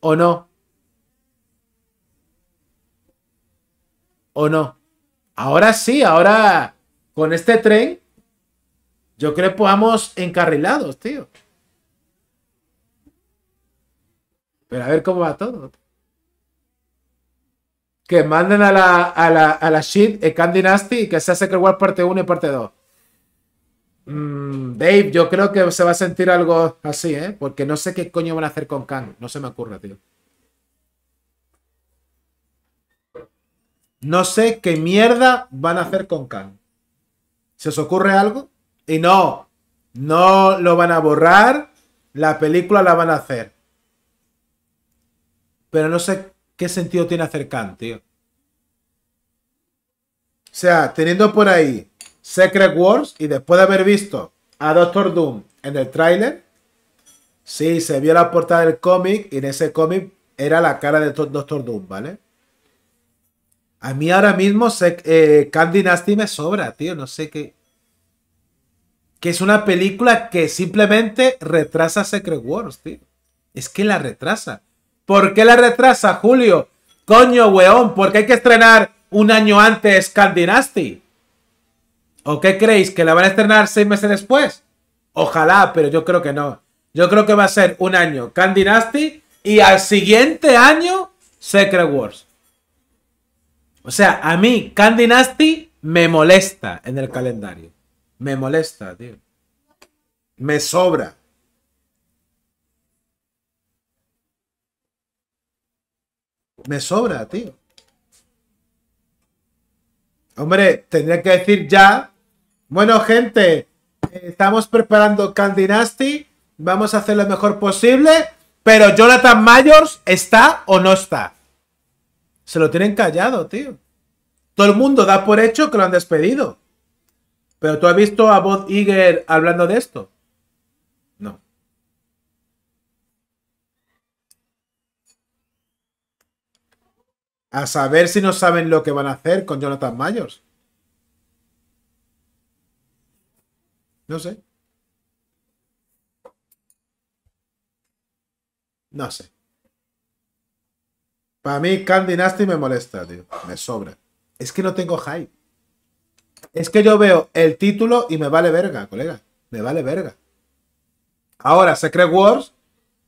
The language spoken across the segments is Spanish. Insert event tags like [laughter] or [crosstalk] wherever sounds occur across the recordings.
¿O no? ¿O no? Ahora sí, ahora con este tren, yo creo que podamos encarrilados, tío. Pero a ver cómo va todo. Que manden a la, a la, a la shit, Ekan eh, Dynasty, y que se hace parte 1 y parte 2. Mm, Dave, yo creo que se va a sentir algo así, ¿eh? Porque no sé qué coño van a hacer con Kang. No se me ocurre, tío. No sé qué mierda van a hacer con Kang. ¿Se os ocurre algo? Y no, no lo van a borrar. La película la van a hacer. Pero no sé qué sentido tiene hacer Kang, tío. O sea, teniendo por ahí Secret Wars y después de haber visto a Doctor Doom en el tráiler, sí, se vio la portada del cómic y en ese cómic era la cara de Doctor Doom, ¿vale? A mí ahora mismo se, eh, Candy Nasty me sobra, tío, no sé qué. Que es una película que simplemente retrasa Secret Wars, tío. Es que la retrasa. ¿Por qué la retrasa, Julio? Coño, weón, porque hay que estrenar un año antes Candy Nasty. ¿O qué creéis? ¿Que la van a estrenar seis meses después? Ojalá, pero yo creo que no. Yo creo que va a ser un año Candy Nasty y al siguiente año Secret Wars. O sea, a mí Candy Nasty me molesta en el calendario. Me molesta, tío. Me sobra. Me sobra, tío. Hombre, tendría que decir ya bueno, gente, eh, estamos preparando Dynasty, Vamos a hacer lo mejor posible. Pero Jonathan Mayors está o no está. Se lo tienen callado, tío. Todo el mundo da por hecho que lo han despedido. Pero tú has visto a Bob Iger hablando de esto. No. A saber si no saben lo que van a hacer con Jonathan Mayors. No sé. No sé. Para mí, Candy Nasty me molesta, tío. Me sobra. Es que no tengo hype. Es que yo veo el título y me vale verga, colega. Me vale verga. Ahora, Secret Wars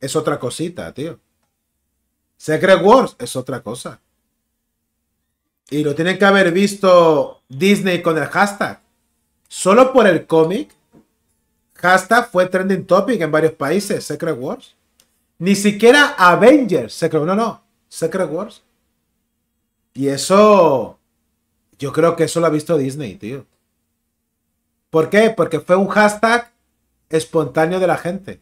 es otra cosita, tío. Secret Wars es otra cosa. Y lo tienen que haber visto Disney con el hashtag. Solo por el cómic Hashtag fue trending topic en varios países, Secret Wars. Ni siquiera Avengers, Secret No, no, Secret Wars. Y eso, yo creo que eso lo ha visto Disney, tío. ¿Por qué? Porque fue un hashtag espontáneo de la gente.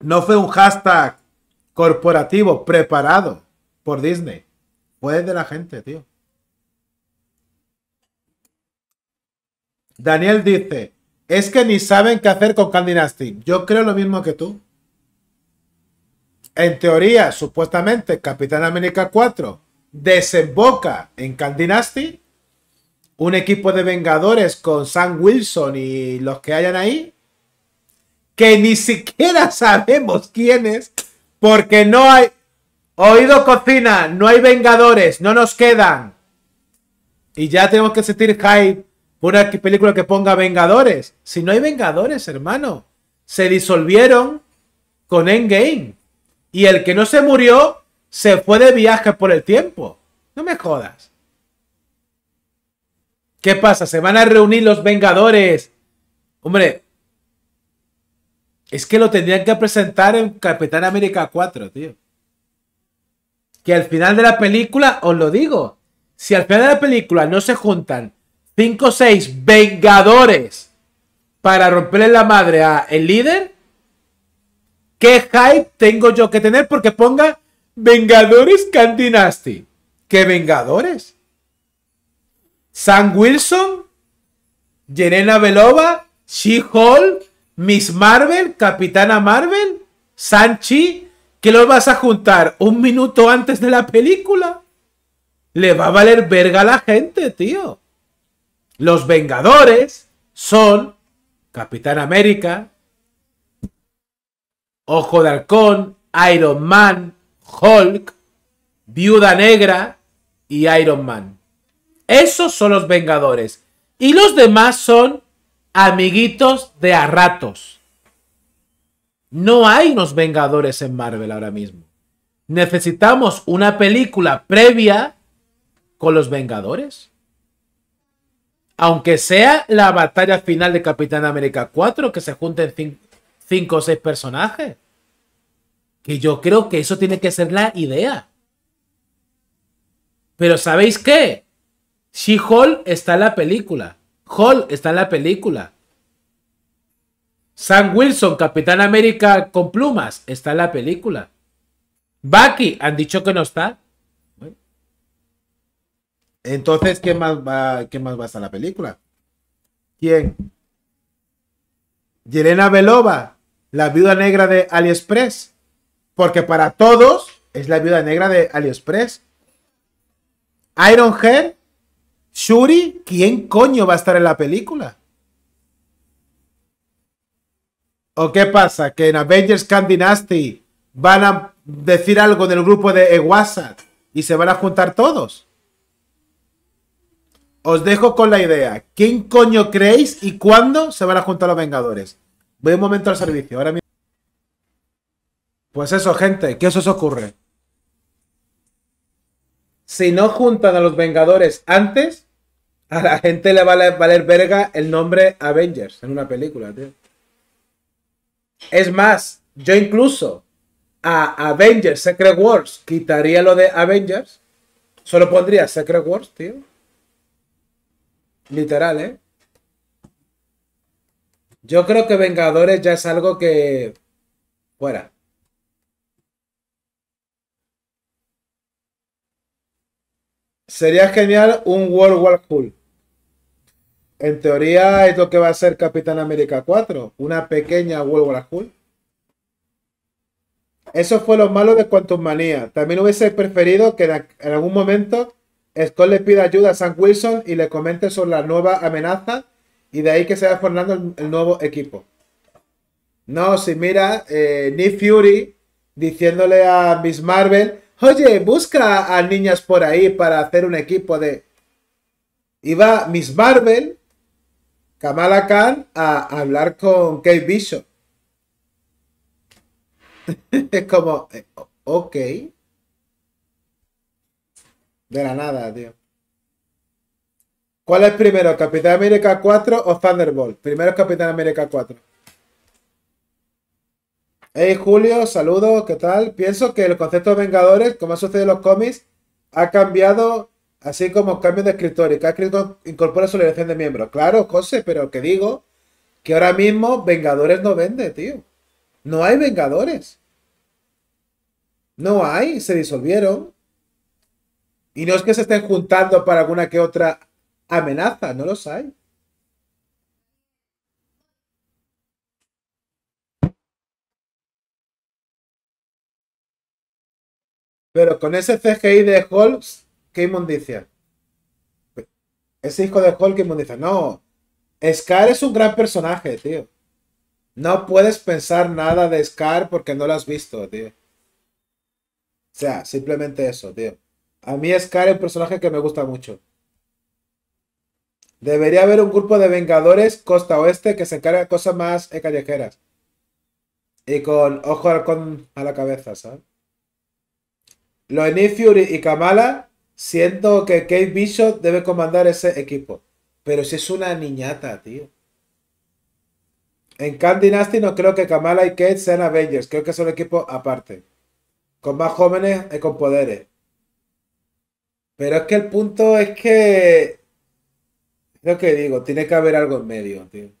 No fue un hashtag corporativo preparado por Disney. Fue de la gente, tío. Daniel dice, es que ni saben qué hacer con Candinasti. Yo creo lo mismo que tú. En teoría, supuestamente, Capitán América 4 desemboca en Candy Un equipo de Vengadores con Sam Wilson y los que hayan ahí. Que ni siquiera [laughs] sabemos quién es. Porque no hay... Oído cocina, no hay Vengadores, no nos quedan. Y ya tenemos que sentir hype una película que ponga Vengadores. Si no hay Vengadores, hermano. Se disolvieron con Endgame. Y el que no se murió se fue de viaje por el tiempo. No me jodas. ¿Qué pasa? ¿Se van a reunir los Vengadores? Hombre, es que lo tendrían que presentar en Capitán América 4, tío. Que al final de la película, os lo digo, si al final de la película no se juntan 5-6 Vengadores para romperle la madre a el líder. ¿Qué hype tengo yo que tener? Porque ponga Vengadores Candinasty. ¿Qué Vengadores? Sam Wilson, Yelena Belova, She-Hulk, Miss Marvel, Capitana Marvel, Sanchi, que los vas a juntar un minuto antes de la película. Le va a valer verga a la gente, tío. Los Vengadores son Capitán América, Ojo de Halcón, Iron Man, Hulk, Viuda Negra y Iron Man. Esos son los Vengadores. Y los demás son amiguitos de a ratos. No hay unos Vengadores en Marvel ahora mismo. Necesitamos una película previa con los Vengadores aunque sea la batalla final de Capitán América 4, que se junten 5 o 6 personajes. Que yo creo que eso tiene que ser la idea. Pero ¿sabéis qué? she Hall está en la película. Hall está en la película. Sam Wilson, Capitán América con plumas, está en la película. Bucky, han dicho que no está. Entonces, ¿quién más va, qué más va a estar la película? ¿Quién? Yelena Belova, la viuda negra de AliExpress. Porque para todos es la viuda negra de AliExpress. Iron Head, Shuri, ¿quién coño va a estar en la película? ¿O qué pasa? Que en Avengers Camp Dynasty van a decir algo del grupo de WhatsApp y se van a juntar todos. Os dejo con la idea. ¿Quién coño creéis y cuándo se van a juntar los Vengadores? Voy un momento al servicio. Ahora mismo. Pues eso, gente. ¿Qué os, ocurre? Si no juntan a los Vengadores antes, a la gente le va a valer verga el nombre Avengers en una película, tío. Es más, yo incluso a Avengers Secret Wars quitaría lo de Avengers. Solo pondría Secret Wars, tío. Literal, ¿eh? Yo creo que Vengadores ya es algo que... Fuera. Sería genial un World War Hulk. En teoría es lo que va a ser Capitán América 4. Una pequeña World War Hulk. Eso fue lo malo de Quantum Manía. También hubiese preferido que en algún momento Scott le pide ayuda a Sam Wilson y le comente sobre la nueva amenaza y de ahí que se va formando el, nuevo equipo. No, si mira, eh, Nick Fury diciéndole a Miss Marvel, oye, busca a niñas por ahí para hacer un equipo de... Y va Miss Marvel, Kamala Khan, a, a hablar con Kate Bishop. [laughs] es como, eh, ok. De la nada, tío. ¿Cuál es primero, Capitán América 4 o Thunderbolt? Primero es Capitán América 4. Hey Julio, saludos, ¿qué tal? Pienso que el concepto de Vengadores, como ha sucedido en los cómics, ha cambiado, así como cambio de escritorio y cada escritor incorpora su elección de miembros. Claro, José, pero que digo que ahora mismo Vengadores no vende, tío. No hay Vengadores. No hay, se disolvieron. Y no es que se estén juntando para alguna que otra amenaza, no los hay. Pero con ese CGI de Holmes, qué inmundicia. Ese hijo de Hulk, qué inmundicia. No. Scar es un gran personaje, tío. No puedes pensar nada de Scar porque no lo has visto, tío. O sea, simplemente eso, tío. A mí es es un personaje que me gusta mucho. Debería haber un grupo de Vengadores Costa Oeste que se encarga de cosas más eh, callejeras. Y con ojo a la cabeza, ¿sabes? Lo Fury y Kamala, siento que Kate Bishop debe comandar ese equipo. Pero si es una niñata, tío. En Khan Dynasty no creo que Kamala y Kate sean Avengers, creo que son equipo aparte. Con más jóvenes y con poderes. Pero es que el punto es que. Lo que digo, tiene que haber algo en medio, tío.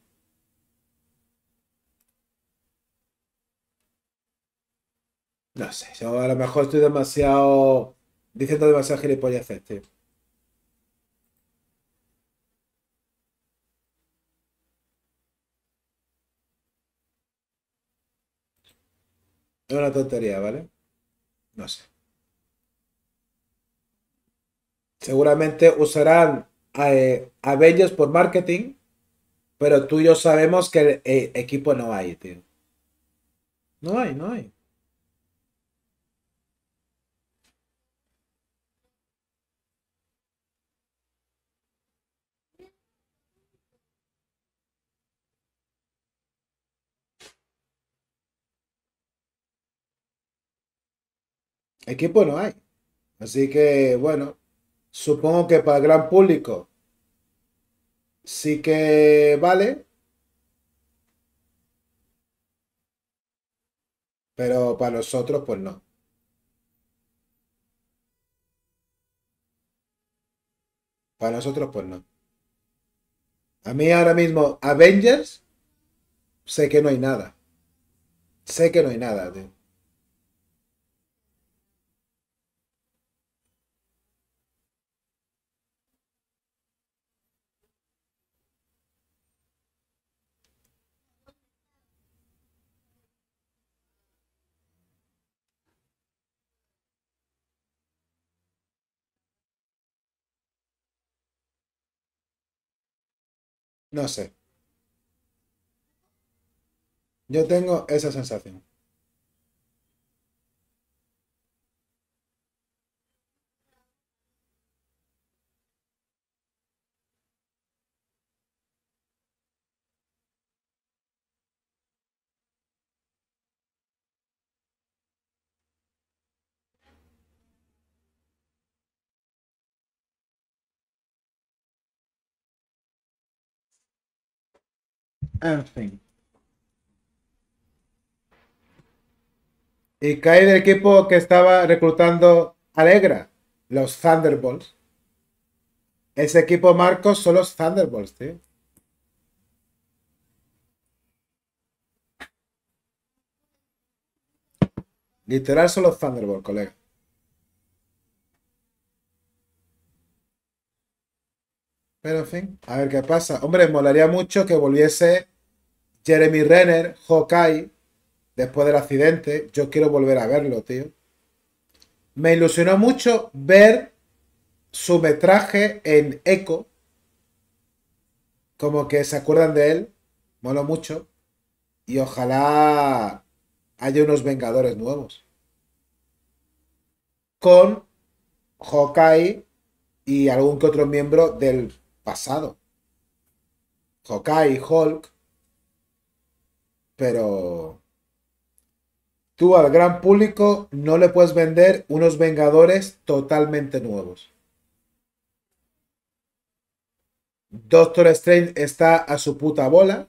No sé, yo a lo mejor estoy demasiado. diciendo demasiado gilipolleces, tío. Es una tontería, ¿vale? No sé. Seguramente usarán eh, a por marketing, pero tú y yo sabemos que el, eh, equipo no hay, tío. No hay, no hay. Equipo no hay. Así que, bueno, supongo que para el gran público sí que vale, pero para nosotros pues no. Para nosotros pues no. A mí ahora mismo Avengers sé que no hay nada. Sé que no hay nada, tío. No sé. Yo tengo esa sensación. En fin. Y cae del equipo que estaba reclutando Alegra, los Thunderbolts. Ese equipo Marcos son los Thunderbolts, tío. Literal son los Thunderbolts, colega. Pero en fin, a ver qué pasa. Hombre, molaría mucho que volviese Jeremy Renner, Hawkeye, después del accidente, yo quiero volver a verlo, tío. Me ilusionó mucho ver su metraje en Echo. Como que se acuerdan de él. Molo mucho. Y ojalá haya unos Vengadores nuevos. Con Hawkeye y algún que otro miembro del pasado. Hawkeye, Hulk, pero tú al gran público no le puedes vender unos Vengadores totalmente nuevos. Doctor Strange está a su puta bola.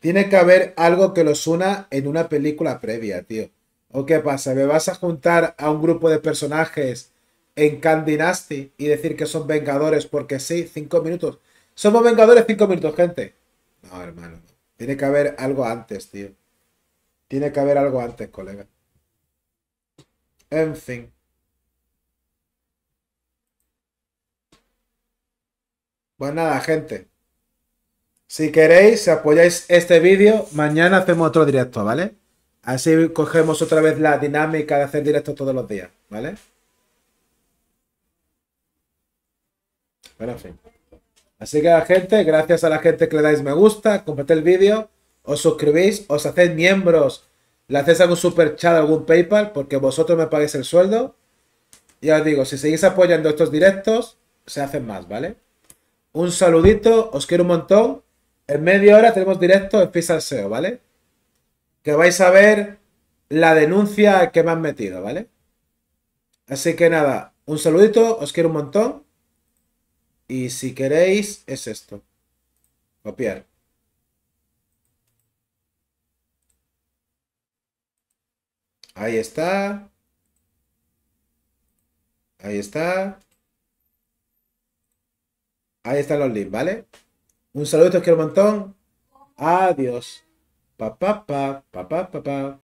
Tiene que haber algo que los una en una película previa, tío. ¿O qué pasa? ¿Me vas a juntar a un grupo de personajes en Candy y decir que son vengadores porque sí, cinco minutos? Somos vengadores cinco minutos, gente. No, hermano. Tiene que haber algo antes, tío. Tiene que haber algo antes, colega. En fin. Pues nada, gente. Si queréis, si apoyáis este vídeo, mañana hacemos otro directo, ¿vale? Así cogemos otra vez la dinámica de hacer directo todos los días, ¿vale? Bueno, en fin. Así que gente, gracias a la gente que le dais me gusta, compartid el vídeo, os suscribís, os hacéis miembros, le hacéis algún super chat, algún PayPal, porque vosotros me pagáis el sueldo. Ya os digo, si seguís apoyando estos directos, se hacen más, ¿vale? Un saludito, os quiero un montón. En media hora tenemos directo en Pisa SEO, ¿vale? Que vais a ver la denuncia que me han metido, ¿vale? Así que nada, un saludito, os quiero un montón. Y si queréis, es esto. Copiar. Ahí está. Ahí está. Ahí están los links, ¿vale? Un saludo, quiero un montón. Adiós. Pa, pa, pa, pa, pa, pa, pa.